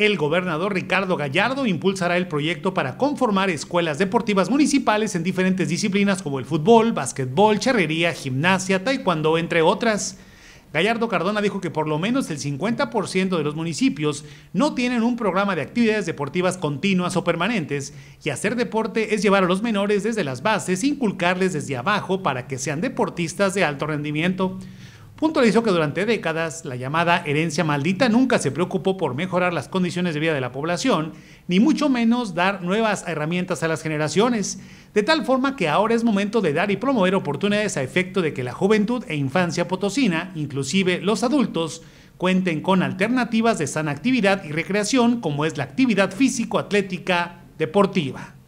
El gobernador Ricardo Gallardo impulsará el proyecto para conformar escuelas deportivas municipales en diferentes disciplinas como el fútbol, básquetbol, charrería, gimnasia, taekwondo, entre otras. Gallardo Cardona dijo que por lo menos el 50% de los municipios no tienen un programa de actividades deportivas continuas o permanentes y hacer deporte es llevar a los menores desde las bases e inculcarles desde abajo para que sean deportistas de alto rendimiento puntualizó que durante décadas la llamada herencia maldita nunca se preocupó por mejorar las condiciones de vida de la población, ni mucho menos dar nuevas herramientas a las generaciones, de tal forma que ahora es momento de dar y promover oportunidades a efecto de que la juventud e infancia potosina, inclusive los adultos, cuenten con alternativas de sana actividad y recreación como es la actividad físico-atlética deportiva.